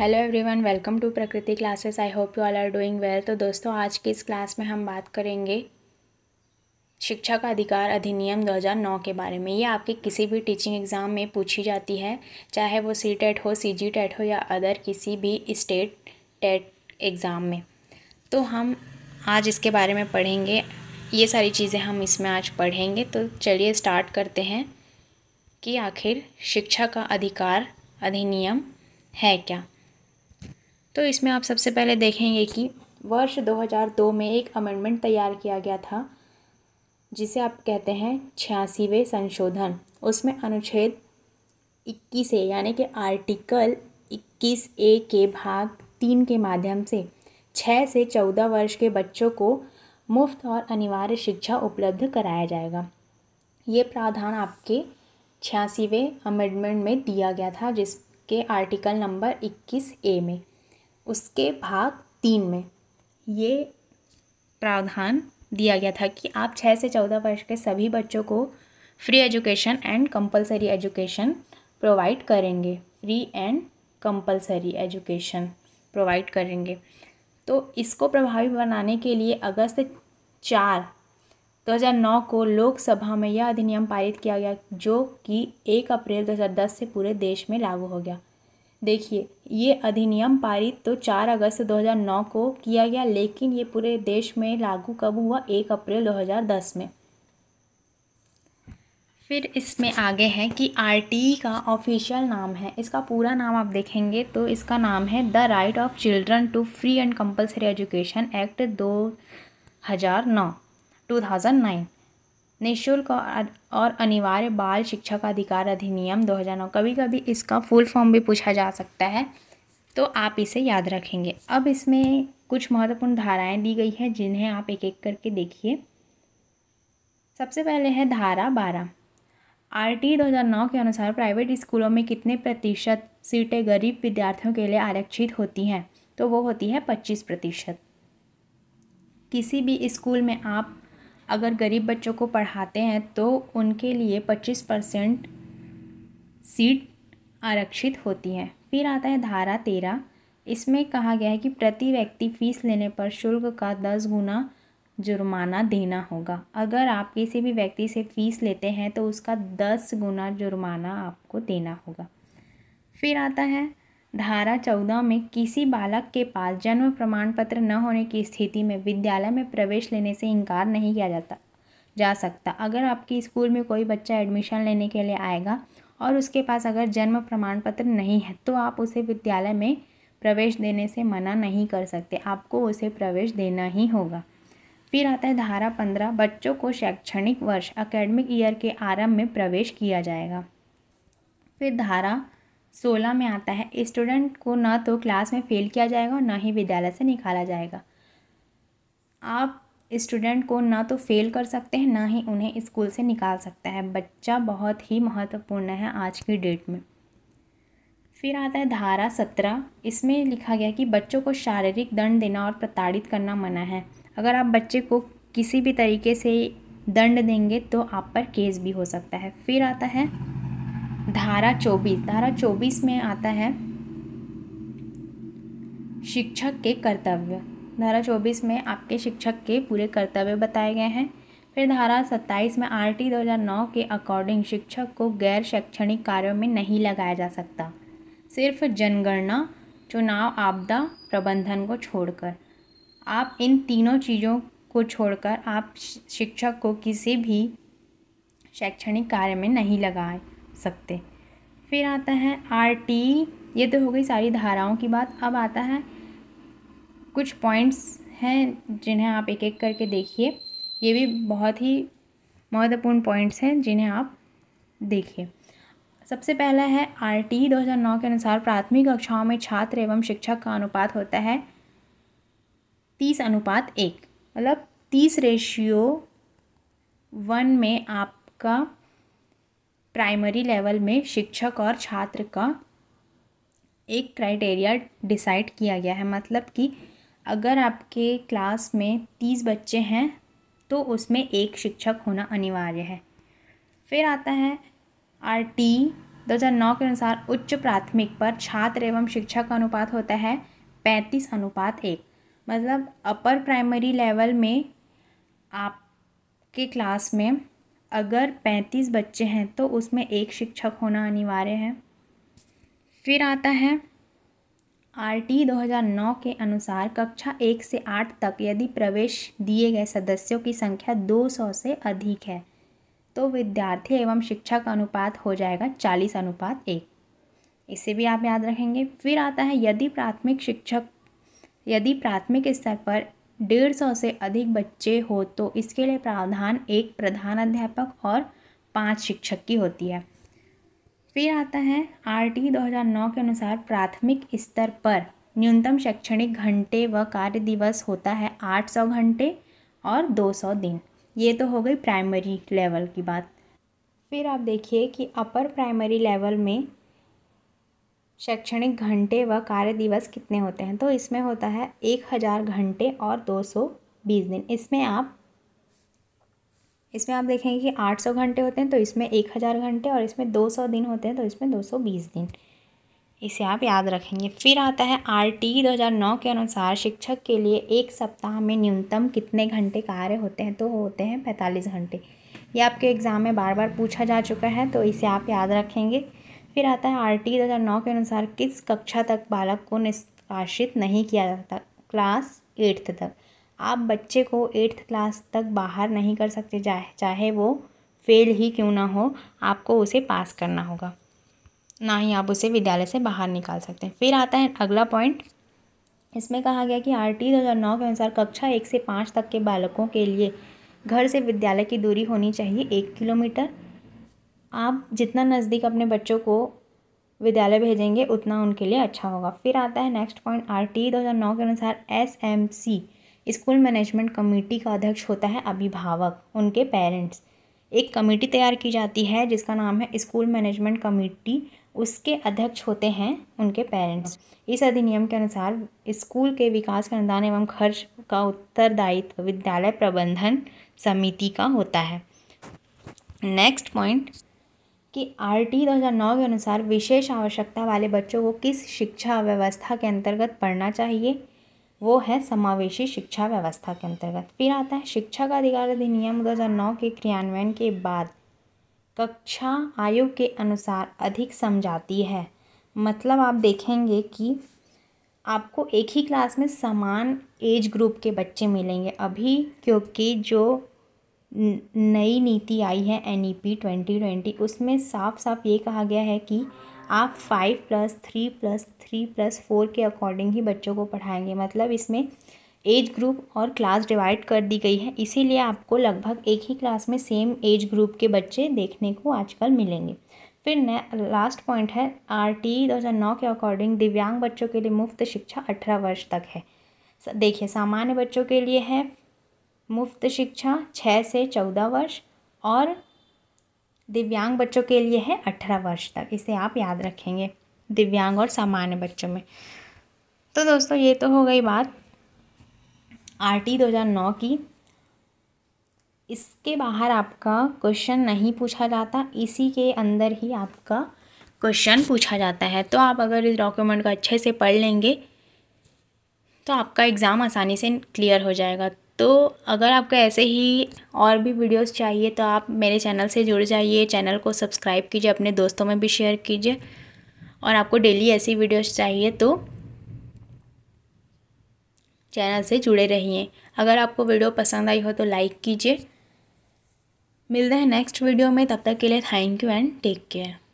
hello everyone welcome to Prakriti classes I hope you all are doing well तो दोस्तों आज की इस क्लास में हम बात करेंगे शिक्षा का अधिकार अधिनियम 2009 के बारे में ये आपके किसी भी टीचिंग एग्ज़ाम में पूछी जाती है चाहे वो सी टेट e हो सी जी टेट हो या अदर किसी भी स्टेट टेट एग्ज़ाम में तो हम आज इसके बारे में पढ़ेंगे ये सारी चीज़ें हम इसमें आज पढ़ेंगे तो चलिए स्टार्ट करते हैं कि आखिर शिक्षा का अधिकार अधिनियम है क्या तो इसमें आप सबसे पहले देखेंगे कि वर्ष 2002 में एक अमेंडमेंट तैयार किया गया था जिसे आप कहते हैं छियासीवें संशोधन उसमें अनुच्छेद इक्कीस ए यानी कि आर्टिकल इक्कीस ए के भाग तीन के माध्यम से छः से चौदह वर्ष के बच्चों को मुफ्त और अनिवार्य शिक्षा उपलब्ध कराया जाएगा ये प्रावधान आपके छियासीवें अमेंडमेंट में दिया गया था जिसके आर्टिकल नंबर इक्कीस ए में उसके भाग तीन में ये प्रावधान दिया गया था कि आप छः से चौदह वर्ष के सभी बच्चों को free education and compulsory education provide करेंगे free and compulsory education provide करेंगे तो इसको प्रभावी बनाने के लिए अगस्त चार 2009 को लोकसभा में यह अधिनियम पारित किया गया जो कि 1 अप्रैल 2010 से पूरे देश में लागू हो गया देखिए ये अधिनियम पारित तो 4 अगस्त 2009 को किया गया लेकिन ये पूरे देश में लागू कब हुआ 1 अप्रैल 2010 में फिर इसमें आगे है कि आर का ऑफिशियल नाम है इसका पूरा नाम आप देखेंगे तो इसका नाम है the right of children to free and compulsory education act दो हज़ार नौ टू थाउजेंड नाइन निःशुल्क और अनिवार्य बाल शिक्षा का अधिकार अधिनियम 2009 कभी कभी इसका फुल फॉर्म भी पूछा जा सकता है तो आप इसे याद रखेंगे अब इसमें कुछ महत्वपूर्ण धाराएं दी गई हैं जिन्हें आप एक एक करके देखिए सबसे पहले है धारा बारह हज़ार नौ के अनुसार प्राइवेट स्कूलों में कितने प्रतिशत सीटें गरीब विद्यार्थियों के लिए आरक्षित होती हैं तो वो होती है पच्चीस प्रतिशत किसी भी स्कूल में आप अगर गरीब बच्चों को पढ़ाते हैं तो उनके लिए पच्चीस परसेंट सीट आरक्षित होती हैं फिर आता है धारा तेरह इसमें कहा गया है कि प्रति व्यक्ति फीस लेने पर शुल्क का दस गुना जुर्माना देना होगा अगर आप किसी भी व्यक्ति से फ़ीस लेते हैं तो उसका दस गुना जुर्माना आपको देना होगा फिर आता है धारा चौदह में किसी बालक के पास जन्म प्रमाण पत्र न होने की स्थिति में विद्यालय में प्रवेश लेने से इनकार नहीं किया जाता जा सकता अगर आपके स्कूल में कोई बच्चा एडमिशन लेने के लिए आएगा और उसके पास अगर जन्म प्रमाण पत्र नहीं है तो आप उसे विद्यालय में प्रवेश देने से मना नहीं कर सकते आपको उसे प्रवेश देना ही होगा फिर आता है धारा पंद्रह बच्चों को शैक्षणिक वर्ष अकेडमिक ईयर के आरंभ में प्रवेश किया जाएगा फिर धारा सोलह में आता है स्टूडेंट को ना तो क्लास में फ़ेल किया जाएगा और ना ही विद्यालय से निकाला जाएगा आप स्टूडेंट को ना तो फ़ेल कर सकते हैं ना ही उन्हें स्कूल से निकाल सकता है बच्चा बहुत ही महत्वपूर्ण है आज की डेट में फिर आता है धारा सत्रह इसमें लिखा गया कि बच्चों को शारीरिक दंड देना और प्रताड़ित करना मना है अगर आप बच्चे को किसी भी तरीके से दंड देंगे तो आप पर केस भी हो सकता है फिर आता है धारा चौबीस धारा चौबीस में आता है शिक्षक के कर्तव्य धारा चौबीस में आपके शिक्षक के पूरे कर्तव्य बताए गए हैं फिर धारा सत्ताईस में हजार 2009 के अकॉर्डिंग शिक्षक को गैर शैक्षणिक कार्यों में नहीं लगाया जा सकता सिर्फ जनगणना चुनाव आपदा प्रबंधन को छोड़कर आप इन तीनों चीज़ों को छोड़कर आप शिक्षक को किसी भी शैक्षणिक कार्य में नहीं लगाएं सकते फिर आता है आर टी ये तो हो गई सारी धाराओं की बात अब आता है कुछ पॉइंट्स हैं जिन्हें आप एक एक करके देखिए ये भी बहुत ही महत्वपूर्ण पॉइंट्स हैं जिन्हें आप देखिए सबसे पहला है आर टी दो के अनुसार प्राथमिक कक्षाओं में छात्र एवं शिक्षक का अनुपात होता है तीस अनुपात एक मतलब तीस रेशियो वन में आपका प्राइमरी लेवल में शिक्षक और छात्र का एक क्राइटेरिया डिसाइड किया गया है मतलब कि अगर आपके क्लास में तीस बच्चे हैं तो उसमें एक शिक्षक होना अनिवार्य है फिर आता है आर टी दो हज़ार नौ के अनुसार उच्च प्राथमिक पर छात्र एवं शिक्षक का अनुपात होता है पैंतीस अनुपात एक मतलब अपर प्राइमरी लेवल में आपके क्लास में अगर पैंतीस बच्चे हैं तो उसमें एक शिक्षक होना अनिवार्य है फिर आता है आर टी 2009 के अनुसार कक्षा एक से आठ तक यदि प्रवेश दिए गए सदस्यों की संख्या 200 से अधिक है तो विद्यार्थी एवं शिक्षक अनुपात हो जाएगा 40 अनुपात एक इसे भी आप याद रखेंगे फिर आता है यदि प्राथमिक शिक्षक यदि प्राथमिक स्तर पर डेढ़ सौ से अधिक बच्चे हो तो इसके लिए प्रावधान एक प्रधान अध्यापक और पाँच शिक्षक की होती है फिर आता है आरटी 2009 के अनुसार प्राथमिक स्तर पर न्यूनतम शैक्षणिक घंटे व कार्य दिवस होता है 800 घंटे और 200 दिन ये तो हो गई प्राइमरी लेवल की बात फिर आप देखिए कि अपर प्राइमरी लेवल में शैक्षणिक घंटे व कार्य दिवस कितने होते हैं तो इसमें होता है एक हज़ार घंटे और दो सौ बीस दिन इसमें आप इसमें आप देखेंगे कि आठ सौ घंटे होते हैं तो इसमें एक हज़ार घंटे और इसमें दो सौ दिन होते हैं तो इसमें दो सौ बीस दिन इसे आप याद रखेंगे फिर आता है आर टी दो हज़ार नौ के अनुसार शिक्षक के लिए एक सप्ताह में न्यूनतम कितने घंटे कार्य होते हैं तो होते हैं पैंतालीस घंटे ये आपके एग्ज़ाम में बार बार पूछा जा चुका है तो इसे आप याद रखेंगे फिर आता है आर दो हज़ार नौ के अनुसार किस कक्षा तक बालक को निष्कासित नहीं किया जाता क्लास एट्थ तक आप बच्चे को एट्थ क्लास तक बाहर नहीं कर सकते चाहे चाहे वो फेल ही क्यों ना हो आपको उसे पास करना होगा ना ही आप उसे विद्यालय से बाहर निकाल सकते हैं फिर आता है अगला पॉइंट इसमें कहा गया कि आर टी दो हज़ार नौ के अनुसार कक्षा एक से पाँच तक के बालकों के लिए घर से विद्यालय की दूरी होनी चाहिए एक किलोमीटर आप जितना नज़दीक अपने बच्चों को विद्यालय भेजेंगे उतना उनके लिए अच्छा होगा फिर आता है नेक्स्ट पॉइंट आर टी दो हज़ार नौ के अनुसार S M C school management committee का अध्यक्ष होता है अभिभावक उनके पेरेंट्स एक कमेटी तैयार की जाती है जिसका नाम है स्कूल मैनेजमेंट कमेटी उसके अध्यक्ष होते हैं उनके पेरेंट्स इस अधिनियम के अनुसार स्कूल के विकास के अनुदान एवं खर्च का उत्तरदायित्व विद्यालय प्रबंधन समिति का होता है नेक्स्ट पॉइंट कि आरटी 2009 के अनुसार विशेष आवश्यकता वाले बच्चों को किस शिक्षा व्यवस्था के अंतर्गत पढ़ना चाहिए वो है समावेशी शिक्षा व्यवस्था के अंतर्गत फिर आता है शिक्षा का अधिकार अधिनियम 2009 के क्रियान्वयन के बाद कक्षा आयु के अनुसार अधिक समझाती है मतलब आप देखेंगे कि आपको एक ही क्लास में समान एज ग्रुप के बच्चे मिलेंगे अभी क्योंकि जो नई नीति आई है N E P twenty twenty उसमें साफ साफ ये कहा गया है कि आप five plus three plus three plus four के अकॉर्डिंग ही बच्चों को पढ़ाएंगे मतलब इसमें एज ग्रुप और क्लास डिवाइड कर दी गई है इसीलिए आपको लगभग एक ही क्लास में सेम एज ग्रुप के बच्चे देखने को आजकल मिलेंगे फिर लास्ट पॉइंट है आर टी e दो हज़ार नौ के अकॉर्डिंग दिव्यांग बच्चों के लिए मुफ्त शिक्षा अठारह वर्ष तक है देखिए सामान्य बच्चों के लिए है मुफ्त शिक्षा छः से चौदह वर्ष और दिव्यांग बच्चों के लिए है अठारह वर्ष तक इसे आप याद रखेंगे दिव्यांग और सामान्य बच्चों में तो दोस्तों ये तो हो गई बात आर टी दो हज़ार नौ की इसके बाहर आपका क्वेश्चन नहीं पूछा जाता इसी के अंदर ही आपका क्वेश्चन पूछा जाता है तो आप अगर इस डॉक्यूमेंट को अच्छे से पढ़ लेंगे तो आपका एग्ज़ाम आसानी से क्लियर हो जाएगा तो अगर आपको ऐसे ही और भी वीडियोस चाहिए तो आप मेरे चैनल से जुड़ जाइए चैनल को सब्सक्राइब कीजिए अपने दोस्तों में भी शेयर कीजिए और आपको डेली ऐसी वीडियोस चाहिए तो चैनल से जुड़े रहिए अगर आपको वीडियो पसंद आई हो तो लाइक कीजिए मिलते हैं नेक्स्ट वीडियो में तब तक के लिए thank you and take care